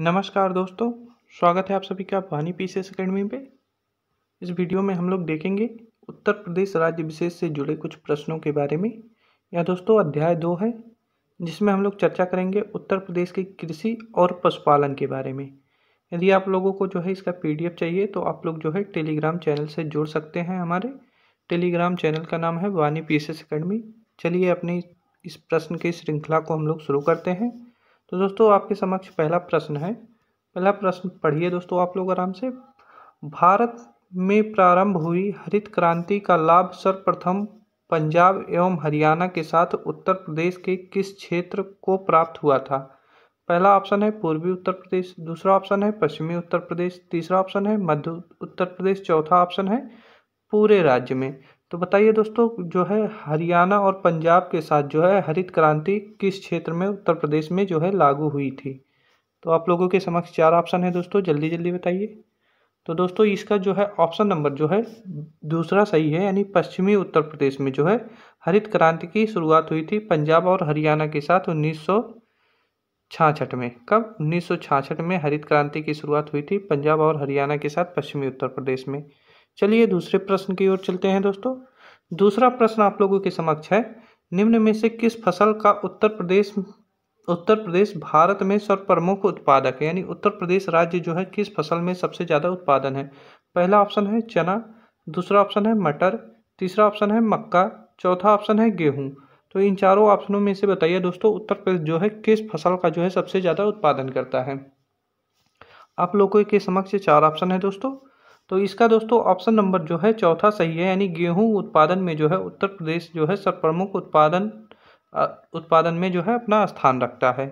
नमस्कार दोस्तों स्वागत है आप सभी का पानी पी एस अकेडमी पे इस वीडियो में हम लोग देखेंगे उत्तर प्रदेश राज्य विशेष से जुड़े कुछ प्रश्नों के बारे में यह दोस्तों अध्याय दो है जिसमें हम लोग चर्चा करेंगे उत्तर प्रदेश की कृषि और पशुपालन के बारे में यदि आप लोगों को जो है इसका पी चाहिए तो आप लोग जो है टेलीग्राम चैनल से जुड़ सकते हैं हमारे टेलीग्राम चैनल का नाम है वानी पी एस अकेडमी चलिए अपने इस प्रश्न की श्रृंखला को हम लोग शुरू करते हैं तो दोस्तों आपके समक्ष पहला प्रश्न है पहला प्रश्न पढ़िए दोस्तों आप लोग आराम से भारत में प्रारंभ हुई हरित क्रांति का लाभ सर्वप्रथम पंजाब एवं हरियाणा के साथ उत्तर प्रदेश के किस क्षेत्र को प्राप्त हुआ था पहला ऑप्शन है पूर्वी उत्तर प्रदेश दूसरा ऑप्शन है पश्चिमी उत्तर प्रदेश तीसरा ऑप्शन है मध्य उत्तर प्रदेश चौथा ऑप्शन है पूरे राज्य में तो बताइए दोस्तों जो है हरियाणा और पंजाब के साथ जो है हरित क्रांति किस क्षेत्र में उत्तर प्रदेश में जो है लागू हुई थी तो आप लोगों के समक्ष चार ऑप्शन है दोस्तों जल्दी जल्दी बताइए तो दोस्तों इसका जो है ऑप्शन नंबर जो है दूसरा सही है यानी पश्चिमी उत्तर प्रदेश में जो है हरित क्रांति की शुरुआत हुई थी पंजाब और हरियाणा के साथ उन्नीस छाछठ में कब उन्नीस में हरित क्रांति की शुरुआत हुई थी पंजाब और हरियाणा के साथ पश्चिमी उत्तर प्रदेश में चलिए दूसरे प्रश्न की ओर चलते हैं दोस्तों दूसरा प्रश्न आप लोगों के समक्ष है निम्न में से किस फसल का उत्तर प्रदेश उत्तर प्रदेश भारत में सर्वप्रमुख उत्पादक है यानी उत्तर प्रदेश राज्य जो है किस फसल में सबसे ज़्यादा उत्पादन है पहला ऑप्शन है चना दूसरा ऑप्शन है मटर तीसरा ऑप्शन है मक्का चौथा ऑप्शन है गेहूं तो इन चारों ऑप्शनों में से बताइए दोस्तों उत्तर प्रदेश जो है किस फसल का जो है सबसे ज़्यादा उत्पादन करता है आप लोगों के समक्ष चार ऑप्शन है दोस्तों तो इसका दोस्तों ऑप्शन नंबर जो है चौथा सही है यानी गेहूं उत्पादन में जो है उत्तर प्रदेश जो है सर्वप्रमुख उत्पादन उत्पादन में जो है अपना स्थान रखता है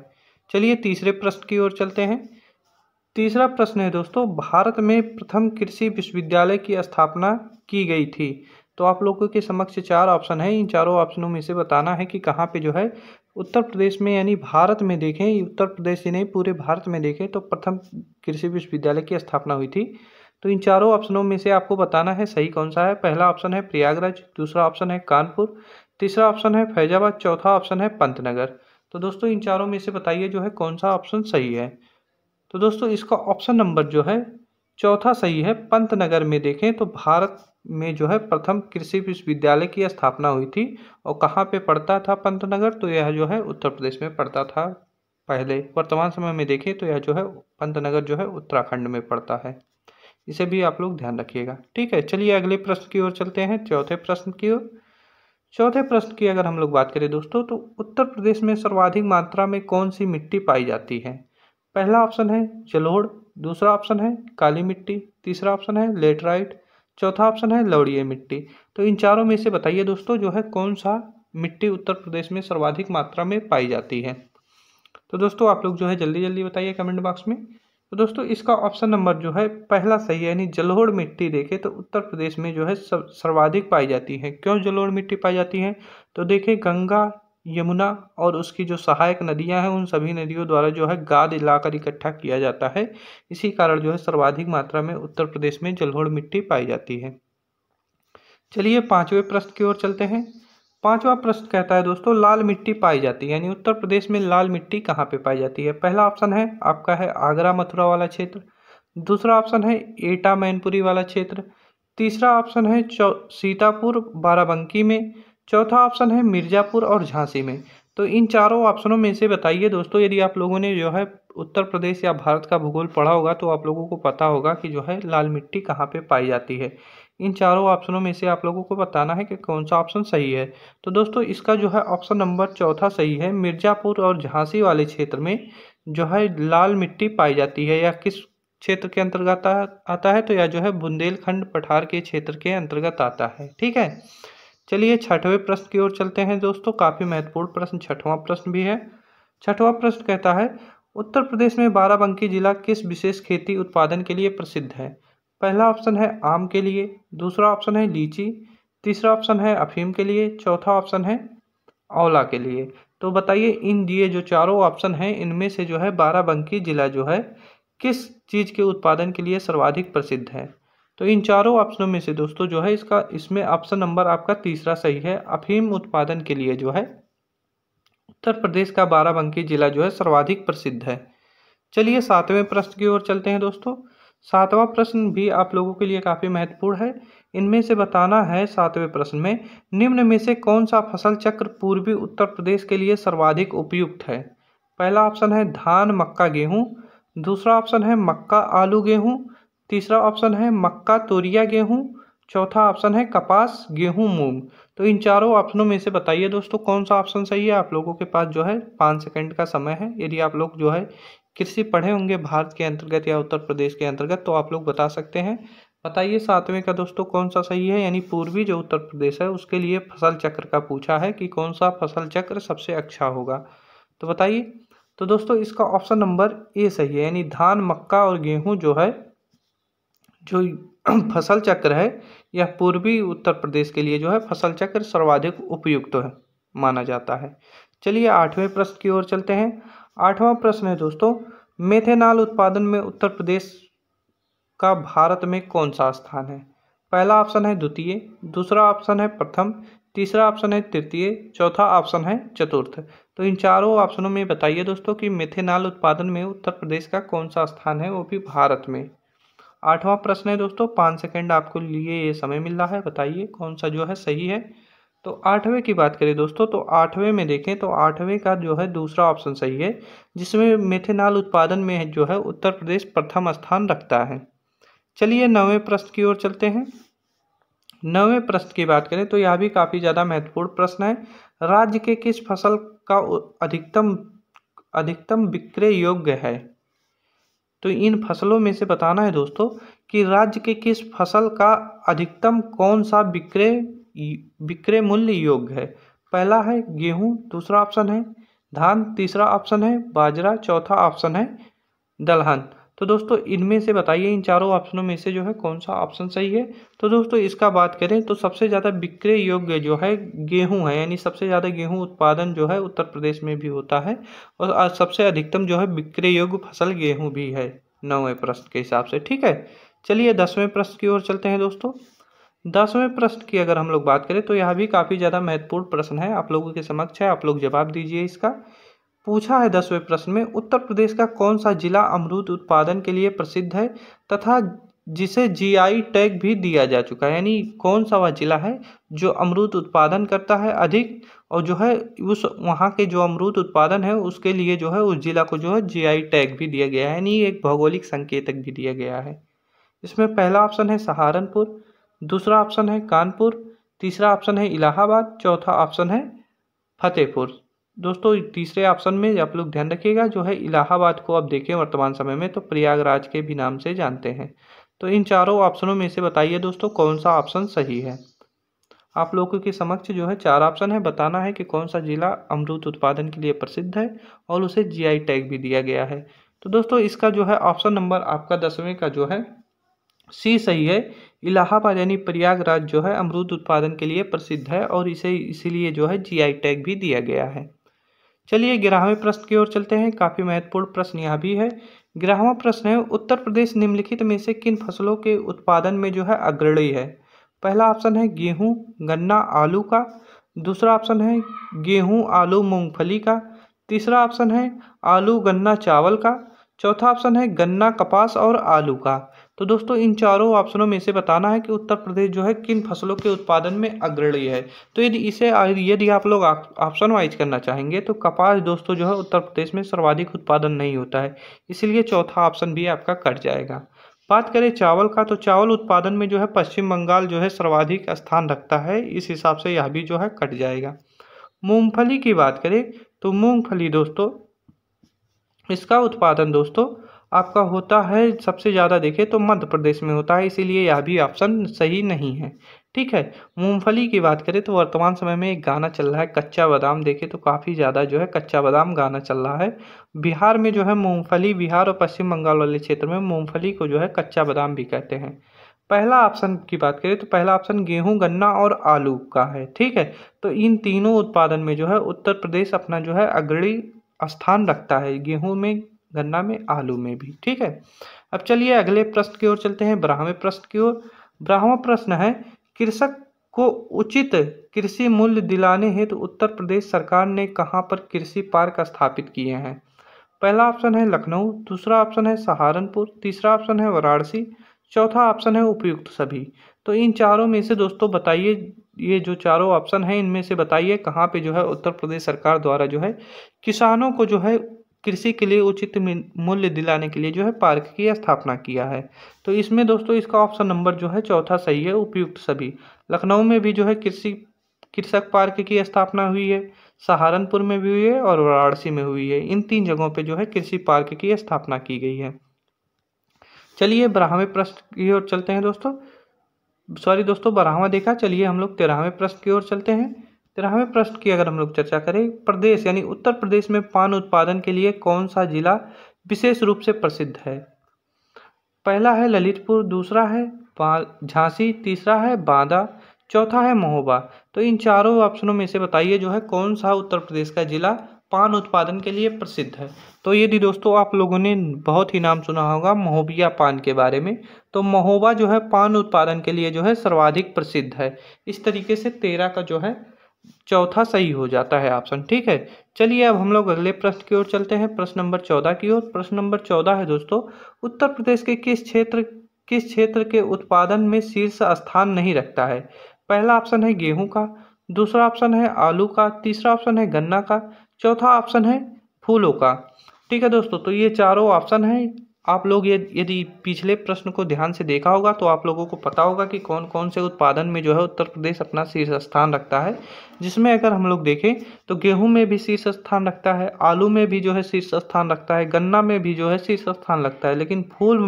चलिए तीसरे प्रश्न की ओर चलते हैं तीसरा प्रश्न है दोस्तों भारत में प्रथम कृषि विश्वविद्यालय की स्थापना की गई थी तो आप लोगों के समक्ष चार ऑप्शन है इन चारों ऑप्शनों में से बताना है कि कहाँ पे जो है उत्तर प्रदेश में यानी भारत में देखें उत्तर प्रदेश ही नहीं पूरे भारत में देखें तो प्रथम कृषि विश्वविद्यालय की स्थापना हुई थी तो इन चारों ऑप्शनों में से आपको बताना है सही कौन सा है पहला ऑप्शन है प्रयागराज दूसरा ऑप्शन है कानपुर तीसरा ऑप्शन है फैजाबाद चौथा ऑप्शन है पंतनगर तो दोस्तों इन चारों में से बताइए जो है कौन सा ऑप्शन सही है तो दोस्तों इसका ऑप्शन नंबर जो है चौथा सही है पंतनगर में देखें तो भारत में जो है प्रथम कृषि विश्वविद्यालय की स्थापना हुई थी और कहाँ पे पड़ता था पंतनगर तो यह जो है उत्तर प्रदेश में पड़ता था पहले वर्तमान समय में देखें तो यह जो है पंतनगर जो है उत्तराखंड में पड़ता है इसे भी आप लोग ध्यान रखिएगा ठीक है चलिए अगले प्रश्न की ओर चलते हैं चौथे प्रश्न की ओर चौथे प्रश्न की अगर हम लोग बात करें दोस्तों तो उत्तर प्रदेश में सर्वाधिक मात्रा में कौन सी मिट्टी पाई जाती है पहला ऑप्शन है जलोड़ दूसरा ऑप्शन है काली मिट्टी तीसरा ऑप्शन है लेटराइट चौथा ऑप्शन है लौड़िए मिट्टी तो इन चारों में से बताइए दोस्तों जो है कौन सा मिट्टी उत्तर प्रदेश में सर्वाधिक मात्रा में पाई जाती है तो दोस्तों आप लोग जो है जल्दी जल्दी बताइए कमेंट बॉक्स में तो दोस्तों इसका ऑप्शन नंबर जो है पहला सही है यानी जलोढ़ मिट्टी देखें तो उत्तर प्रदेश में जो है सर्वाधिक पाई जाती है क्यों जलोढ़ मिट्टी पाई जाती है तो देखें गंगा यमुना और उसकी जो सहायक नदियां हैं उन सभी नदियों द्वारा जो है गाद लाकर इकट्ठा किया जाता है इसी कारण जो है सर्वाधिक मात्रा में उत्तर प्रदेश में जलोढ़ मिट्टी पाई जाती है चलिए पाँचवें प्रश्न की ओर चलते हैं पांचवा प्रश्न कहता है दोस्तों लाल मिट्टी पाई जाती है यानी उत्तर प्रदेश में लाल मिट्टी कहाँ पे पाई जाती है पहला ऑप्शन है आपका है आगरा मथुरा वाला क्षेत्र दूसरा ऑप्शन है एटा मैनपुरी वाला क्षेत्र तीसरा ऑप्शन है चौ सीतापुर बाराबंकी में चौथा ऑप्शन है मिर्ज़ापुर और झांसी में तो इन चारों ऑप्शनों में से बताइए दोस्तों यदि आप लोगों ने जो है उत्तर प्रदेश या भारत का भूगोल पढ़ा होगा तो आप लोगों को पता होगा कि जो है लाल मिट्टी कहाँ पे पाई जाती है इन चारों ऑप्शनों में से आप लोगों को बताना है कि कौन सा ऑप्शन सही है तो दोस्तों इसका जो है ऑप्शन नंबर चौथा सही है मिर्ज़ापुर और झांसी वाले क्षेत्र में जो है लाल मिट्टी पाई जाती है या किस क्षेत्र के अंतर्गत आता है तो यह जो है बुंदेलखंड पठार के क्षेत्र के अंतर्गत आता है ठीक है चलिए छठवें प्रश्न की ओर चलते हैं दोस्तों काफ़ी महत्वपूर्ण प्रश्न छठवां प्रश्न भी है छठवां प्रश्न कहता है उत्तर प्रदेश में बाराबंकी जिला किस विशेष खेती उत्पादन के लिए प्रसिद्ध है पहला ऑप्शन है आम के लिए दूसरा ऑप्शन है लीची तीसरा ऑप्शन है अफीम के लिए चौथा ऑप्शन है औला के लिए तो बताइए इन दिए जो चारों ऑप्शन हैं इनमें से जो है बाराबंकी ज़िला जो है किस चीज़ के उत्पादन के लिए सर्वाधिक प्रसिद्ध है तो इन चारों ऑप्शनों में से दोस्तों जो है इसका इसमें ऑप्शन नंबर आपका तीसरा सही है अफीम उत्पादन के लिए जो है उत्तर प्रदेश का बाराबंकी जिला जो है सर्वाधिक प्रसिद्ध है चलिए सातवें प्रश्न की ओर चलते हैं दोस्तों सातवां प्रश्न भी आप लोगों के लिए काफ़ी महत्वपूर्ण है इनमें से बताना है सातवें प्रश्न में निम्न में से कौन सा फसल चक्र पूर्वी उत्तर प्रदेश के लिए सर्वाधिक उपयुक्त है पहला ऑप्शन है धान मक्का गेहूं दूसरा ऑप्शन है मक्का आलू गेहूं तीसरा ऑप्शन है मक्का तोरिया गेहूं चौथा ऑप्शन है कपास गेहूँ मूंग तो इन चारों ऑप्शनों में से बताइए दोस्तों कौन सा ऑप्शन सही है आप लोगों के पास जो है पाँच सेकंड का समय है यदि आप लोग जो है कृषि पढ़े होंगे भारत के अंतर्गत या उत्तर प्रदेश के अंतर्गत तो आप लोग बता सकते हैं बताइए सातवें का दोस्तों कौन सा सही है यानी पूर्वी जो उत्तर प्रदेश है उसके लिए फसल चक्र का पूछा है कि कौन सा फसल चक्र सबसे अच्छा होगा तो बताइए तो दोस्तों इसका ऑप्शन नंबर ए सही है यानी धान मक्का और गेहूं जो है जो फसल चक्र है यह पूर्वी उत्तर प्रदेश के लिए जो है फसल चक्र सर्वाधिक उपयुक्त तो है माना जाता है चलिए आठवें प्रश्न की ओर चलते हैं आठवां प्रश्न है दोस्तों मेथेनॉल उत्पादन में उत्तर प्रदेश का भारत में कौन सा स्थान है पहला ऑप्शन है द्वितीय दूसरा ऑप्शन है प्रथम तीसरा ऑप्शन है तृतीय चौथा ऑप्शन है चतुर्थ तो इन चारों ऑप्शनों में बताइए दोस्तों कि मेथेनॉल उत्पादन में उत्तर प्रदेश का कौन सा स्थान है वो भी भारत में आठवां प्रश्न है दोस्तों पाँच सेकंड आपको लिए ये समय मिल रहा है बताइए कौन सा जो है सही है तो आठवें की बात करें दोस्तों तो आठवें में देखें तो आठवें का जो है दूसरा ऑप्शन सही है जिसमें मेथेनॉल उत्पादन में जो है उत्तर प्रदेश प्रथम स्थान रखता है चलिए नौवें प्रश्न की ओर चलते हैं नौवें प्रश्न की बात करें तो यह भी काफ़ी ज़्यादा महत्वपूर्ण प्रश्न है राज्य के किस फसल का अधिकतम अधिकतम विक्रय योग्य है तो इन फसलों में से बताना है दोस्तों कि राज्य के किस फसल का अधिकतम कौन सा विक्रय विक्रय मूल्य योग्य है पहला है गेहूं दूसरा ऑप्शन है धान तीसरा ऑप्शन है बाजरा चौथा ऑप्शन है दलहन तो दोस्तों इनमें से बताइए इन चारों ऑप्शनों में से जो है कौन सा ऑप्शन सही है तो दोस्तों इसका बात करें तो सबसे ज़्यादा विक्रय योग्य जो है गेहूं है यानी सबसे ज़्यादा गेहूं उत्पादन जो है उत्तर प्रदेश में भी होता है और सबसे अधिकतम जो है विक्रय योग्य फसल गेहूं भी है नौवें प्रश्न के हिसाब से ठीक है चलिए दसवें प्रश्न की ओर चलते हैं दोस्तों दसवें प्रश्न की अगर हम लोग बात करें तो यह भी काफ़ी ज़्यादा महत्वपूर्ण प्रश्न है आप लोगों के समक्ष है आप लोग जवाब दीजिए इसका पूछा है दसवें प्रश्न में उत्तर प्रदेश का कौन सा जिला अमरूद उत्पादन के लिए प्रसिद्ध है तथा जिसे जीआई टैग भी दिया जा चुका है यानी कौन सा वह जिला है जो अमरूद उत्पादन करता है अधिक और जो है उस वहाँ के जो अमरूद उत्पादन है उसके लिए जो है उस जिला को जो है जी टैग भी दिया गया है यानी एक भौगोलिक संकेतक भी दिया गया है इसमें पहला ऑप्शन है सहारनपुर दूसरा ऑप्शन है कानपुर तीसरा ऑप्शन है इलाहाबाद चौथा ऑप्शन है फतेहपुर दोस्तों तीसरे ऑप्शन में आप लोग ध्यान रखिएगा जो है इलाहाबाद को आप देखें वर्तमान समय में तो प्रयागराज के भी नाम से जानते हैं तो इन चारों ऑप्शनों में से बताइए दोस्तों कौन सा ऑप्शन सही है आप लोगों के समक्ष जो है चार ऑप्शन है बताना है कि कौन सा ज़िला अमरूद उत्पादन के लिए प्रसिद्ध है और उसे जीआई टैग भी दिया गया है तो दोस्तों इसका जो है ऑप्शन नंबर आपका दसवें का जो है सी सही है इलाहाबाद यानी प्रयागराज जो है अमरूद उत्पादन के लिए प्रसिद्ध है और इसे इसीलिए जो है जीआई टैग भी दिया गया है चलिए ग्यारहवें प्रश्न की ओर चलते हैं काफ़ी महत्वपूर्ण प्रश्न यहाँ भी है ग्यारहवा प्रश्न है उत्तर प्रदेश निम्नलिखित में से किन फसलों के उत्पादन में जो है अग्रणी है पहला ऑप्शन है गेहूँ गन्ना आलू का दूसरा ऑप्शन है गेहूँ आलू मूँगफली का तीसरा ऑप्शन है आलू गन्ना चावल का चौथा ऑप्शन है गन्ना कपास और आलू का तो दोस्तों इन चारों ऑप्शनों में से बताना है कि उत्तर प्रदेश जो है किन फसलों के उत्पादन में अग्रणी है तो यदि इसे यदि आप लोग ऑप्शन वाइज करना चाहेंगे तो कपास दोस्तों जो है उत्तर प्रदेश में सर्वाधिक उत्पादन नहीं होता है इसलिए चौथा ऑप्शन भी आपका कट जाएगा बात करें चावल का तो चावल उत्पादन में जो है पश्चिम बंगाल जो है सर्वाधिक स्थान रखता है इस हिसाब से यह भी जो है कट जाएगा मूंगफली की बात करें तो मूंगफली दोस्तों इसका उत्पादन दोस्तों आपका होता है सबसे ज़्यादा देखें तो मध्य प्रदेश में होता है इसीलिए यह भी ऑप्शन सही नहीं है ठीक है मूंगफली की बात करें तो वर्तमान समय में एक गाना चल रहा है कच्चा बादाम देखें तो काफ़ी ज़्यादा जो है कच्चा बादाम गाना चल रहा है बिहार में जो है मूंगफली बिहार और पश्चिम बंगाल वाले क्षेत्र में मूंगफली को जो है कच्चा बादाम भी कहते हैं पहला ऑप्शन की बात करें तो पहला ऑप्शन गेहूं गन्ना और आलू का है ठीक है तो इन तीनों उत्पादन में जो है उत्तर प्रदेश अपना जो है अग्रणी स्थान रखता है गेहूं में गन्ना में आलू में भी ठीक है अब चलिए अगले प्रश्न की ओर चलते हैं ब्राह्मण प्रश्न की ओर ब्राह्मण प्रश्न है कृषक को उचित कृषि मूल्य दिलाने हेतु तो उत्तर प्रदेश सरकार ने कहाँ पर कृषि पार्क स्थापित किए हैं पहला ऑप्शन है लखनऊ दूसरा ऑप्शन है सहारनपुर तीसरा ऑप्शन है वाराणसी चौथा ऑप्शन है उपयुक्त सभी तो इन चारों में से दोस्तों बताइए ये जो चारों ऑप्शन हैं इनमें से बताइए कहाँ पे जो है उत्तर प्रदेश सरकार द्वारा जो है किसानों को जो है कृषि के लिए उचित मूल्य दिलाने के लिए जो है पार्क की स्थापना किया है तो इसमें दोस्तों इसका ऑप्शन नंबर जो है चौथा सही है उपयुक्त सभी लखनऊ में भी जो है कृषि कृषक पार्क की स्थापना हुई है सहारनपुर में भी हुई है और वाराणसी में हुई है इन तीन जगहों पे जो है कृषि पार्क की स्थापना की गई है चलिए बारहवें प्रश्न की ओर चलते हैं दोस्तों सॉरी दोस्तों बारहवा देखा चलिए हम लोग तेरहवें प्रश्न की ओर चलते हैं तेरहवें तो प्रश्न की अगर हम लोग चर्चा करें प्रदेश यानी उत्तर प्रदेश में पान उत्पादन के लिए कौन सा जिला विशेष रूप से प्रसिद्ध है पहला है ललितपुर दूसरा है झांसी तीसरा है बांदा चौथा है महोबा तो इन चारों ऑप्शनों में से बताइए जो है कौन सा उत्तर प्रदेश का जिला पान उत्पादन के लिए प्रसिद्ध है तो यदि दोस्तों आप लोगों ने बहुत ही नाम सुना होगा महोबिया पान के बारे में तो महोबा जो है पान उत्पादन के लिए जो है सर्वाधिक प्रसिद्ध है इस तरीके से तेरह का जो है चौथा सही हो जाता है ऑप्शन ठीक है चलिए अब हम लोग अगले प्रश्न की ओर चलते हैं प्रश्न नंबर चौदह की ओर प्रश्न नंबर चौदह है दोस्तों उत्तर प्रदेश के किस क्षेत्र किस क्षेत्र के उत्पादन में शीर्ष स्थान नहीं रखता है पहला ऑप्शन है गेहूं का दूसरा ऑप्शन है आलू का तीसरा ऑप्शन है गन्ना का चौथा ऑप्शन है फूलों का ठीक है दोस्तों तो ये चारों ऑप्शन हैं आप लोग ये यदि पिछले प्रश्न को ध्यान से देखा होगा तो आप लोगों को पता होगा कि कौन कौन से उत्पादन में जो है उत्तर प्रदेश अपना शीर्ष स्थान रखता है जिसमें अगर हम लोग देखें तो गेहूं में भी शीर्ष स्थान रखता है आलू में भी जो है शीर्ष स्थान रखता है गन्ना में भी जो है शीर्ष स्थान रखता है लेकिन फूल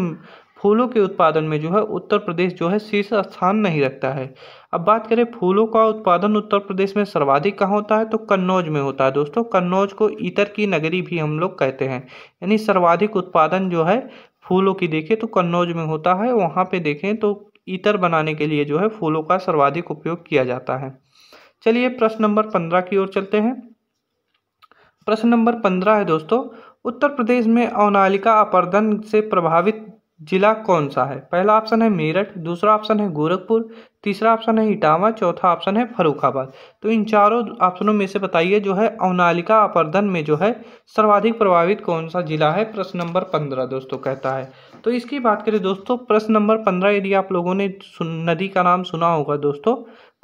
फूलों के उत्पादन में जो है उत्तर प्रदेश जो है शीर्ष स्थान नहीं रखता है अब बात करें फूलों का उत्पादन उत्तर प्रदेश में सर्वाधिक कहाँ होता है तो कन्नौज में होता है दोस्तों कन्नौज को इतर की नगरी भी हम लोग कहते हैं यानी सर्वाधिक उत्पादन जो है फूलों की देखें तो कन्नौज में होता है वहाँ पर देखें तो इतर बनाने के लिए जो है फूलों का सर्वाधिक उपयोग किया जाता है चलिए प्रश्न नंबर पंद्रह की ओर चलते हैं प्रश्न नंबर पंद्रह है दोस्तों उत्तर प्रदेश में अवनालिका अपर्दन से प्रभावित जिला कौन सा है पहला ऑप्शन है मेरठ दूसरा ऑप्शन है गोरखपुर तीसरा ऑप्शन है इटावा चौथा ऑप्शन है फरुखाबाद तो इन चारों ऑप्शनों में से बताइए जो है अवनालिका अपर्धन में जो है सर्वाधिक प्रभावित कौन सा जिला है प्रश्न नंबर पंद्रह दोस्तों कहता है तो इसकी बात करें दोस्तों प्रश्न नंबर पंद्रह यदि आप लोगों ने नदी का नाम सुना होगा दोस्तों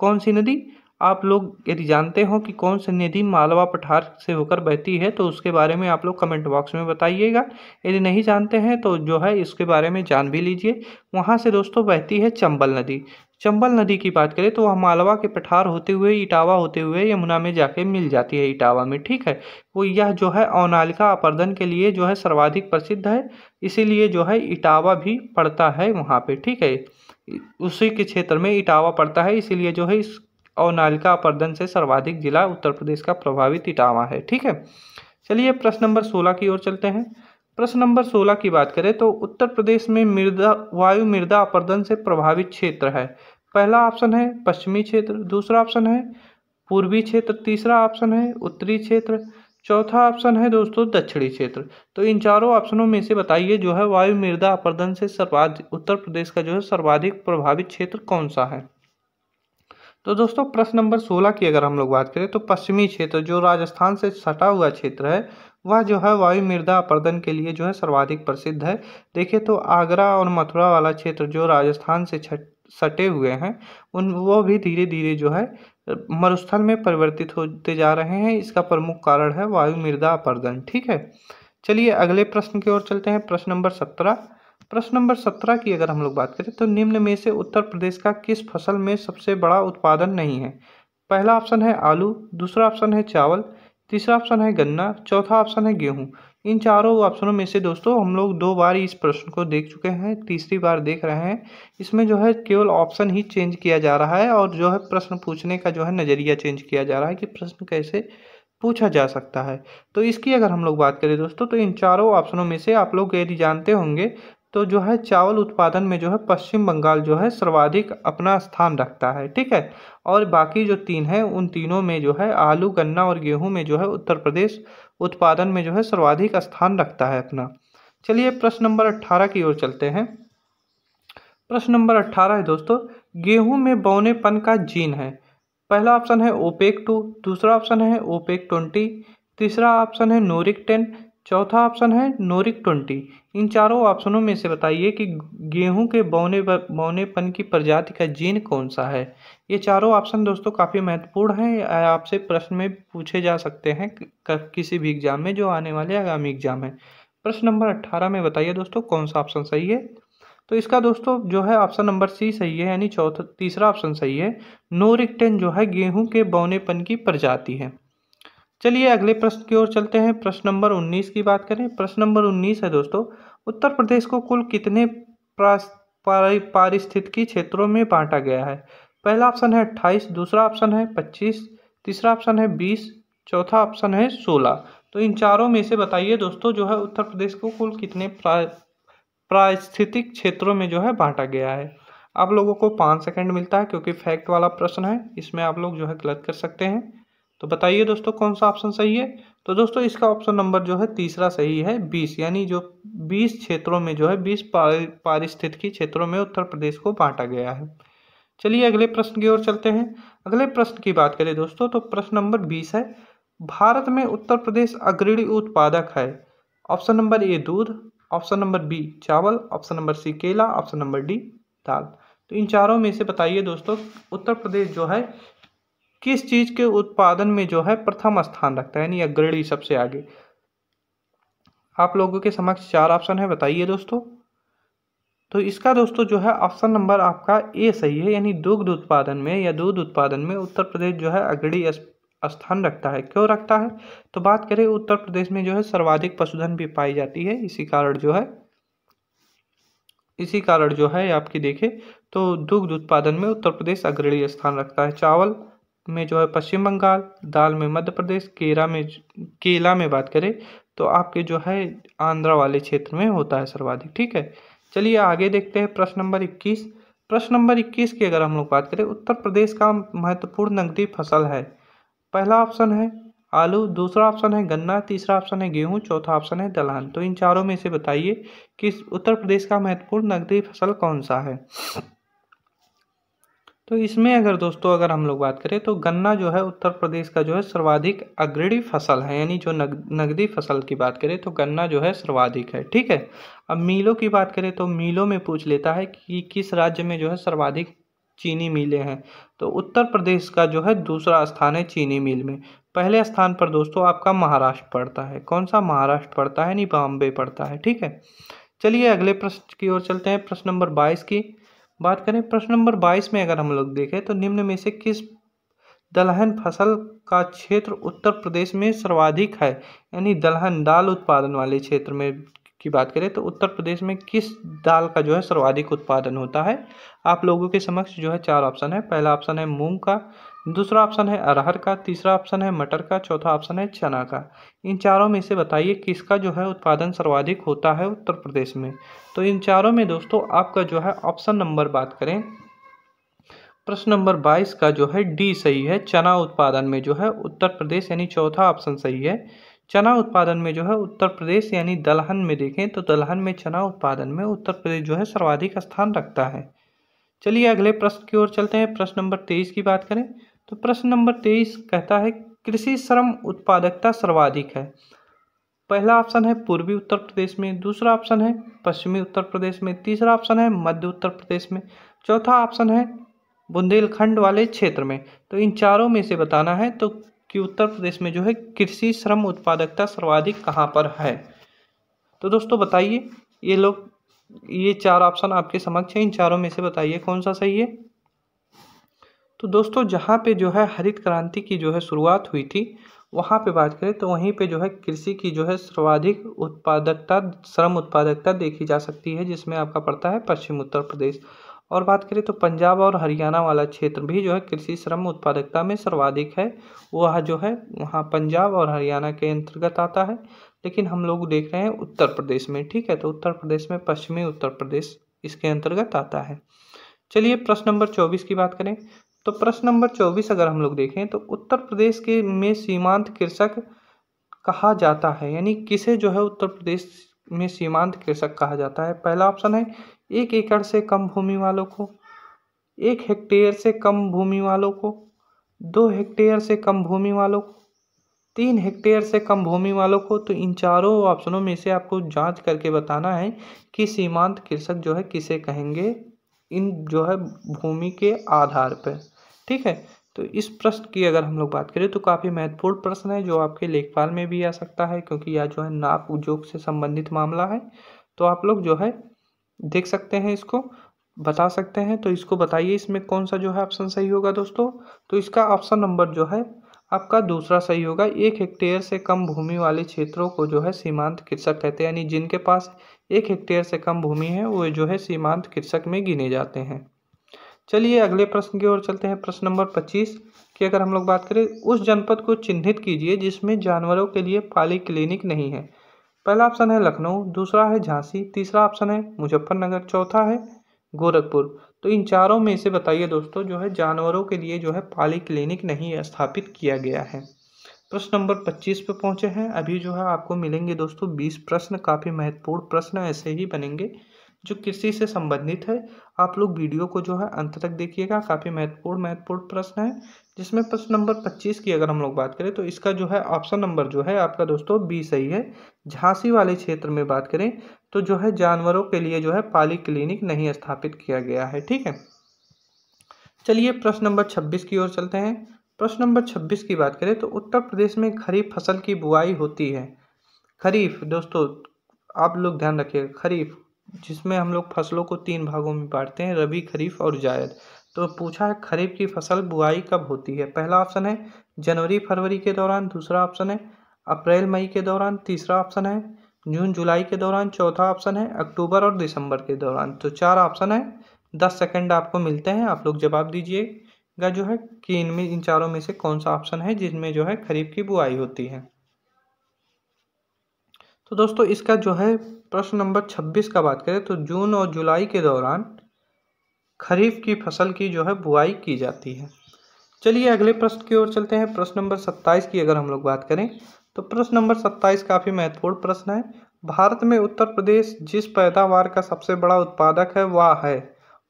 कौन सी नदी आप लोग यदि जानते हो कि कौन सी नदी मालवा पठार से होकर बहती है तो उसके बारे में आप लोग कमेंट बॉक्स में बताइएगा यदि नहीं जानते हैं तो जो है इसके बारे में जान भी लीजिए वहाँ से दोस्तों बहती है चंबल नदी चंबल नदी की बात करें तो वह मालवा के पठार होते हुए इटावा होते हुए यमुना में जाके मिल जाती है इटावा में ठीक है वो यह जो है औनालिका अपर्दन के लिए जो है सर्वाधिक प्रसिद्ध है इसीलिए जो है इटावा भी पड़ता है वहाँ पे ठीक है उसी के क्षेत्र में इटावा पड़ता है इसीलिए जो है इस और नालिका अपर्दन से सर्वाधिक जिला उत्तर प्रदेश का प्रभावित इटावा है ठीक है चलिए प्रश्न नंबर सोलह की ओर चलते हैं प्रश्न नंबर सोलह की बात करें तो उत्तर प्रदेश में मृदा वायु मृदा अपर्दन से प्रभावित क्षेत्र है पहला ऑप्शन है पश्चिमी क्षेत्र दूसरा ऑप्शन है पूर्वी क्षेत्र तीसरा ऑप्शन है उत्तरी क्षेत्र चौथा ऑप्शन है दोस्तों दक्षिणी क्षेत्र तो इन चारों ऑप्शनों में से बताइए जो है वायु मृदा अपर्दन से सर्वाधिक उत्तर प्रदेश का जो है सर्वाधिक प्रभावित क्षेत्र कौन सा है तो दोस्तों प्रश्न नंबर सोलह की अगर हम लोग बात करें तो पश्चिमी क्षेत्र जो राजस्थान से सटा हुआ क्षेत्र है वह जो है वायु मृदा अपर्दन के लिए जो है सर्वाधिक प्रसिद्ध है देखिए तो आगरा और मथुरा वाला क्षेत्र जो राजस्थान से सटे हुए हैं उन वो भी धीरे धीरे जो है मरुस्थल में परिवर्तित होते जा रहे हैं इसका प्रमुख कारण है वायु मृदा अपर्दन ठीक है चलिए अगले प्रश्न की ओर चलते हैं प्रश्न नंबर सत्रह प्रश्न नंबर सत्रह की अगर हम लोग बात करें तो निम्न में से उत्तर प्रदेश का किस फसल में सबसे बड़ा उत्पादन नहीं है पहला ऑप्शन है आलू दूसरा ऑप्शन है चावल तीसरा ऑप्शन है गन्ना चौथा ऑप्शन है गेहूं इन चारों ऑप्शनों में से दोस्तों हम लोग दो बार इस प्रश्न को देख चुके हैं तीसरी बार देख रहे हैं इसमें जो है केवल ऑप्शन ही चेंज किया जा रहा है और जो है प्रश्न पूछने का जो है नज़रिया चेंज किया जा रहा है कि प्रश्न कैसे पूछा जा सकता है तो इसकी अगर हम लोग बात करें दोस्तों तो इन चारों ऑप्शनों में से आप लोग यदि जानते होंगे तो जो है चावल उत्पादन में जो है पश्चिम बंगाल जो है सर्वाधिक अपना स्थान रखता है ठीक है और बाकी जो तीन है उन तीनों में जो है आलू गन्ना और गेहूं में जो है उत्तर प्रदेश उत्पादन में जो है सर्वाधिक स्थान रखता है अपना चलिए प्रश्न नंबर अट्ठारह की ओर चलते हैं प्रश्न नंबर अट्ठारह है दोस्तों गेहूँ में बौनेपन का जीन है पहला ऑप्शन है ओपेक टू दूसरा ऑप्शन है ओपेक ट्वेंटी तीसरा ऑप्शन है नोरिक टेन चौथा ऑप्शन है नोरिक ट्वेंटी इन चारों ऑप्शनों में से बताइए कि गेहूं के बौने बौनेपन की प्रजाति का जीन कौन सा है ये चारों ऑप्शन दोस्तों काफ़ी महत्वपूर्ण हैं आपसे प्रश्न में पूछे जा सकते हैं किसी भी एग्जाम में जो आने वाले आगामी एग्जाम है प्रश्न नंबर अट्ठारह में बताइए दोस्तों कौन सा ऑप्शन सही है तो इसका दोस्तों जो है ऑप्शन नंबर सी सही है यानी चौथा तीसरा ऑप्शन सही है नोरिक्टेन जो है गेहूं के बौनेपन की प्रजाति है चलिए अगले प्रश्न की ओर चलते हैं प्रश्न नंबर उन्नीस की बात करें प्रश्न नंबर उन्नीस है दोस्तों उत्तर प्रदेश को कुल कितने पारिस्थितिकी क्षेत्रों में बांटा गया है पहला ऑप्शन है अट्ठाईस दूसरा ऑप्शन है पच्चीस तीसरा ऑप्शन है बीस चौथा ऑप्शन है सोलह तो इन चारों में से बताइए दोस्तों जो है उत्तर प्रदेश को कुल कितने पारिस्थितिक क्षेत्रों में जो है बांटा गया है आप लोगों को पाँच सेकंड मिलता है क्योंकि फैक्ट वाला प्रश्न है इसमें आप लोग जो है गलत कर सकते हैं तो बताइए दोस्तों कौन सा ऑप्शन सही है तो दोस्तों इसका ऑप्शन नंबर जो है तीसरा सही है बीस यानी जो बीस क्षेत्रों में जो है बीस पारिस्थितिकी क्षेत्रों में उत्तर प्रदेश को बांटा गया है चलिए अगले प्रश्न की ओर चलते हैं अगले प्रश्न की बात करें दोस्तों तो प्रश्न नंबर बीस है भारत में उत्तर प्रदेश अग्रणी उत्पादक है ऑप्शन नंबर ए दूध ऑप्शन नंबर बी चावल ऑप्शन नंबर सी केला ऑप्शन नंबर डी दाल तो इन चारों में से बताइए दोस्तों उत्तर प्रदेश जो है किस चीज़ के उत्पादन में जो है प्रथम स्थान रखता है यानी अग्रणी सबसे आगे आप लोगों के समक्ष चार ऑप्शन है बताइए दोस्तों तो इसका दोस्तों जो है ऑप्शन नंबर आपका ए सही है यानी दुग्ध उत्पादन में या दूध उत्पादन में उत्तर प्रदेश जो है अग्रणी स्थान रखता है क्यों रखता है तो बात करें उत्तर प्रदेश में जो है सर्वाधिक पशुधन भी पाई जाती है इसी कारण जो है इसी कारण जो है आपकी देखे तो दुग्ध उत्पादन में उत्तर प्रदेश अग्रणी स्थान रखता है चावल में जो है पश्चिम बंगाल दाल में मध्य प्रदेश केरा में केला में बात करें तो आपके जो है आंध्रा वाले क्षेत्र में होता है सर्वाधिक ठीक है चलिए आगे देखते हैं प्रश्न नंबर इक्कीस प्रश्न नंबर इक्कीस की अगर हम लोग बात करें उत्तर प्रदेश का महत्वपूर्ण नकदी फसल है पहला ऑप्शन है आलू दूसरा ऑप्शन है गन्ना तीसरा ऑप्शन है गेहूं चौथा ऑप्शन है दलहन तो इन चारों में से बताइए कि उत्तर प्रदेश का महत्वपूर्ण नकदी फसल कौन सा है तो इसमें अगर दोस्तों अगर हम लोग बात करें तो गन्ना जो है उत्तर प्रदेश का जो है सर्वाधिक अग्रणी फसल है यानी जो नग, नगदी फसल की बात करें तो गन्ना जो है सर्वाधिक है ठीक है अब मीलों की बात करें तो मीलों में पूछ लेता है कि किस राज्य में जो है सर्वाधिक चीनी मीलें हैं तो उत्तर प्रदेश का जो है दूसरा स्थान है चीनी मिल में पहले स्थान पर दोस्तों आपका महाराष्ट्र पड़ता है कौन सा महाराष्ट्र पड़ता है नहीं बॉम्बे पड़ता है ठीक है चलिए अगले प्रश्न की ओर चलते हैं प्रश्न नंबर बाईस की बात करें प्रश्न नंबर बाईस में अगर हम लोग देखें तो निम्न में से किस दलहन फसल का क्षेत्र उत्तर प्रदेश में सर्वाधिक है यानी दलहन दाल उत्पादन वाले क्षेत्र में की बात करें तो उत्तर प्रदेश में किस दाल का जो है सर्वाधिक उत्पादन होता है आप लोगों के समक्ष जो है चार ऑप्शन है पहला ऑप्शन है मूंग का दूसरा ऑप्शन है अरहर का तीसरा ऑप्शन है मटर का चौथा ऑप्शन है चना का इन चारों में से बताइए किसका जो है उत्पादन सर्वाधिक होता है उत्तर प्रदेश में तो इन चारों में दोस्तों आपका जो है ऑप्शन नंबर बात करें प्रश्न नंबर बाईस का जो है डी सही है चना उत्पादन में जो है उत्तर प्रदेश यानी चौथा ऑप्शन सही है चना उत्पादन में जो है उत्तर प्रदेश यानी दलहन में देखें तो दलहन में चना उत्पादन में उत्तर प्रदेश जो है सर्वाधिक स्थान रखता है चलिए अगले प्रश्न की ओर चलते हैं प्रश्न नंबर तेईस की बात करें तो प्रश्न नंबर तेईस कहता है कृषि श्रम उत्पादकता सर्वाधिक है पहला ऑप्शन है पूर्वी उत्तर प्रदेश में दूसरा ऑप्शन है पश्चिमी उत्तर प्रदेश में तीसरा ऑप्शन है मध्य उत्तर प्रदेश में चौथा ऑप्शन है बुंदेलखंड वाले क्षेत्र में तो इन चारों में से बताना है तो कि उत्तर प्रदेश में जो है कृषि श्रम उत्पादकता सर्वाधिक कहाँ पर है तो दोस्तों बताइए ये लोग ये चार ऑप्शन आपके समक्ष है इन चारों में से बताइए कौन सा सही है तो दोस्तों जहाँ पे जो है हरित क्रांति की जो है शुरुआत हुई थी वहाँ पे बात करें तो वहीं पे जो है कृषि की जो है सर्वाधिक उत्पादकता श्रम उत्पादकता देखी जा सकती है जिसमें आपका पड़ता है पश्चिम उत्तर प्रदेश और बात करें तो पंजाब और हरियाणा वाला क्षेत्र भी जो है कृषि श्रम उत्पादकता में सर्वाधिक है वह जो है वहाँ पंजाब और हरियाणा के अंतर्गत आता है लेकिन हम लोग देख रहे हैं उत्तर प्रदेश में ठीक है तो उत्तर प्रदेश में पश्चिमी उत्तर प्रदेश इसके अंतर्गत आता है चलिए प्रश्न नंबर चौबीस की बात करें तो प्रश्न नंबर चौबीस अगर हम लोग देखें तो उत्तर प्रदेश के में सीमांत कृषक कहा जाता है यानी किसे जो है उत्तर प्रदेश में सीमांत कृषक कहा जाता है पहला ऑप्शन है एक एकड़ से कम भूमि वालों को एक हेक्टेयर से कम भूमि वालों को दो हेक्टेयर से कम भूमि वालों को तीन हेक्टेयर से कम भूमि वालों को तो इन चारों ऑप्शनों में से आपको जांच करके बताना है कि सीमांत कृषक जो है किसे कहेंगे इन जो है भूमि के आधार पर ठीक है तो इस प्रश्न की अगर हम लोग बात करें तो काफ़ी महत्वपूर्ण प्रश्न है जो आपके लेखपाल में भी आ सकता है क्योंकि यह जो है नाप उद्योग से संबंधित मामला है तो आप लोग जो है देख सकते हैं इसको बता सकते हैं तो इसको बताइए इसमें कौन सा जो है ऑप्शन सही होगा दोस्तों तो इसका ऑप्शन नंबर जो है आपका दूसरा सही होगा एक हेक्टेयर से कम भूमि वाले क्षेत्रों को जो है सीमांत कृषक कहते हैं यानी जिनके पास एक हेक्टेयर से कम भूमि है वो जो है सीमांत कृषक में गिने जाते हैं चलिए अगले प्रश्न की ओर चलते हैं प्रश्न नंबर पच्चीस की अगर हम लोग बात करें उस जनपद को चिन्हित कीजिए जिसमें जानवरों के लिए पाली क्लिनिक नहीं है पहला ऑप्शन है लखनऊ दूसरा है झांसी तीसरा ऑप्शन है मुजफ्फरनगर चौथा है गोरखपुर तो इन चारों में से बताइए दोस्तों जो है जानवरों के लिए जो है पाली क्लिनिक नहीं स्थापित किया गया है प्रश्न नंबर 25 पे पहुंचे हैं अभी जो है आपको मिलेंगे दोस्तों 20 प्रश्न काफ़ी महत्वपूर्ण प्रश्न ऐसे ही बनेंगे जो कृषि से संबंधित है आप लोग वीडियो को जो है अंत तक देखिएगा काफ़ी महत्वपूर्ण महत्वपूर्ण प्रश्न है जिसमें प्रश्न नंबर 25 की अगर हम लोग बात करें तो इसका जो है ऑप्शन नंबर जो है आपका दोस्तों बी सही है झांसी वाले क्षेत्र में बात करें तो जो है जानवरों के लिए जो है पाली क्लिनिक नहीं स्थापित किया गया है ठीक है चलिए प्रश्न नंबर छब्बीस की ओर चलते हैं प्रश्न नंबर छब्बीस की बात करें तो उत्तर प्रदेश में खरीफ फसल की बुआई होती है खरीफ दोस्तों आप लोग ध्यान रखिएगा खरीफ जिसमें हम लोग फसलों को तीन भागों में बांटते हैं रबी खरीफ और जायद तो पूछा है खरीफ की फसल बुआई कब होती है पहला ऑप्शन है जनवरी फरवरी के दौरान दूसरा ऑप्शन है अप्रैल मई के दौरान तीसरा ऑप्शन है जून जुलाई के दौरान चौथा ऑप्शन है अक्टूबर और दिसंबर के दौरान तो चार ऑप्शन है दस सेकंड आपको मिलते हैं आप लोग जवाब दीजिए गा जो है कि इनमें इन चारों में से कौन सा ऑप्शन है जिनमें जो है खरीफ की बुआई होती है तो दोस्तों इसका जो है प्रश्न नंबर छब्बीस का बात करें तो जून और जुलाई के दौरान खरीफ की फसल की जो है बुआई की जाती है चलिए अगले प्रश्न की ओर चलते हैं प्रश्न नंबर सत्ताईस की अगर हम लोग बात करें तो प्रश्न नंबर सत्ताईस काफ़ी महत्वपूर्ण प्रश्न है भारत में उत्तर प्रदेश जिस पैदावार का सबसे बड़ा उत्पादक है वह है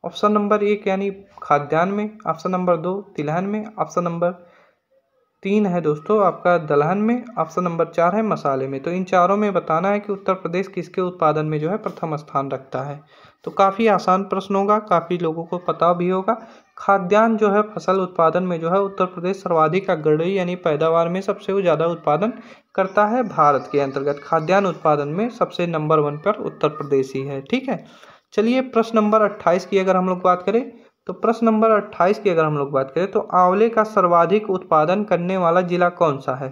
ऑप्शन नंबर एक यानी खाद्यान्न में ऑप्शन नंबर दो तिलहन में ऑप्शन नंबर तीन है दोस्तों आपका दलहन में ऑप्शन नंबर चार है मसाले में तो इन चारों में बताना है कि उत्तर प्रदेश किसके उत्पादन में जो है प्रथम स्थान रखता है तो काफ़ी आसान प्रश्न होगा काफ़ी लोगों को पता भी होगा खाद्यान्न जो है फसल उत्पादन में जो है उत्तर प्रदेश सर्वाधिक अग्रणी यानी पैदावार में सबसे ज़्यादा उत्पादन करता है भारत के अंतर्गत खाद्यान्न उत्पादन में सबसे नंबर वन पर उत्तर प्रदेश ही है ठीक है चलिए प्रश्न नंबर अट्ठाईस की अगर हम लोग बात करें तो प्रश्न नंबर अट्ठाईस की अगर हम लोग बात करें तो आंवले का सर्वाधिक उत्पादन करने वाला जिला कौन सा है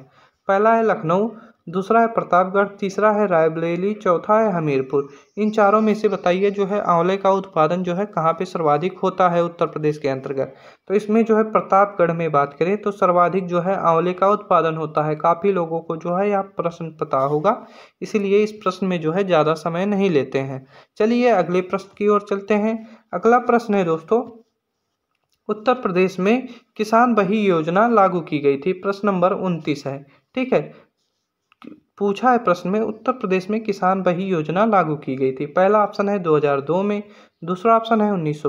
पहला है लखनऊ दूसरा है प्रतापगढ़ तीसरा है रायबरेली चौथा है हमीरपुर इन चारों में से बताइए जो है आंवले का उत्पादन जो है कहाँ पे सर्वाधिक होता है उत्तर प्रदेश के अंतर्गत तो इसमें जो है प्रतापगढ़ में बात करें तो सर्वाधिक जो है आंवले का उत्पादन होता है काफ़ी लोगों को जो है यह प्रश्न पता होगा इसीलिए इस प्रश्न में जो है ज़्यादा समय नहीं लेते हैं चलिए अगले प्रश्न की ओर चलते हैं अगला प्रश्न है दोस्तों उत्तर प्रदेश में किसान बही योजना लागू की गई थी प्रश्न नंबर उनतीस है ठीक है पूछा है प्रश्न में उत्तर प्रदेश में किसान बही योजना लागू की गई थी पहला ऑप्शन है 2002 में दूसरा ऑप्शन है उन्नीस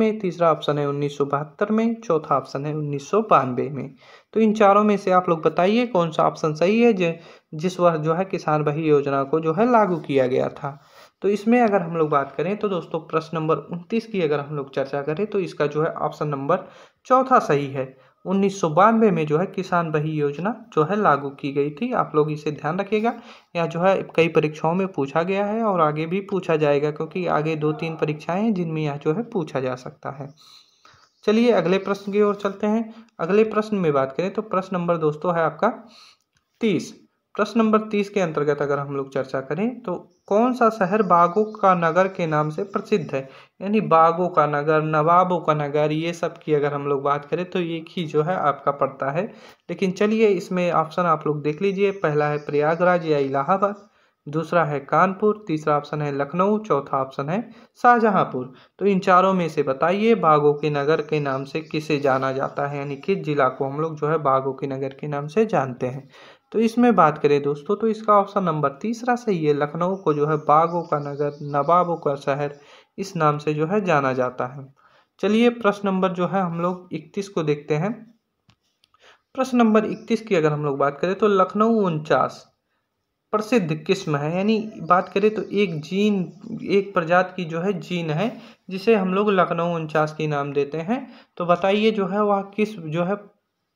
में तीसरा ऑप्शन है उन्नीस में चौथा ऑप्शन है उन्नीस में तो इन चारों में से आप लोग बताइए कौन सा ऑप्शन सही है जिस वर्ष जो है किसान बही योजना को जो है लागू किया गया था तो इसमें अगर हम लोग बात करें तो दोस्तों प्रश्न नंबर उनतीस की अगर हम लोग चर्चा करें तो इसका जो है ऑप्शन नंबर चौथा सही है उन्नीस में जो है किसान बही योजना जो है लागू की गई थी आप लोग इसे ध्यान रखिएगा यह जो है कई परीक्षाओं में पूछा गया है और आगे भी पूछा जाएगा क्योंकि आगे दो तीन परीक्षाएं हैं जिनमें यह जो है पूछा जा सकता है चलिए अगले प्रश्न की ओर चलते हैं अगले प्रश्न में बात करें तो प्रश्न नंबर दोस्तों है आपका तीस प्रश्न नंबर तीस के अंतर्गत अगर हम लोग चर्चा करें तो कौन सा शहर बागों का नगर के नाम से प्रसिद्ध है यानी बागों का नगर नवाबों का नगर ये सब की अगर हम लोग बात करें तो ये ही जो है आपका पड़ता है लेकिन चलिए इसमें ऑप्शन आप लोग देख लीजिए पहला है प्रयागराज या इलाहाबाद दूसरा है कानपुर तीसरा ऑप्शन है लखनऊ चौथा ऑप्शन है शाहजहाँपुर तो इन चारों में से बताइए बागों के नगर के नाम से किसे जाना जाता है यानी किस जिला को हम लोग जो है बागों के नगर के नाम से जानते हैं तो इसमें बात करें दोस्तों तो इसका ऑप्शन नंबर तीसरा सही है लखनऊ को जो है बागों का नगर नवाबों का शहर इस नाम से जो है जाना जाता है चलिए प्रश्न नंबर जो है हम लोग इकतीस को देखते हैं प्रश्न नंबर इकतीस की अगर हम लोग बात करें तो लखनऊ उनचास प्रसिद्ध किस्म है यानी बात करें तो एक जीन एक प्रजात की जो है जीन है जिसे हम लोग लखनऊ उनचास के नाम देते हैं तो बताइए जो है वह किस्म जो है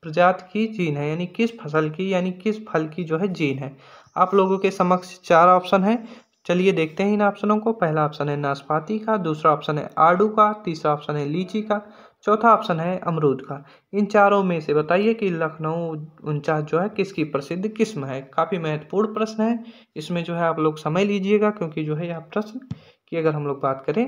प्रजाति की जीन है यानी किस फसल की यानी किस फल की जो है जीन है आप लोगों के समक्ष चार ऑप्शन है चलिए देखते हैं इन ऑप्शनों को पहला ऑप्शन है नाशपाती का दूसरा ऑप्शन है आड़ू का तीसरा ऑप्शन है लीची का चौथा ऑप्शन है अमरूद का इन चारों में से बताइए कि लखनऊ उनचास जो है किसकी प्रसिद्ध किस्म है काफ़ी महत्वपूर्ण प्रश्न है इसमें जो है आप लोग समय लीजिएगा क्योंकि जो है यह प्रश्न की अगर हम लोग बात करें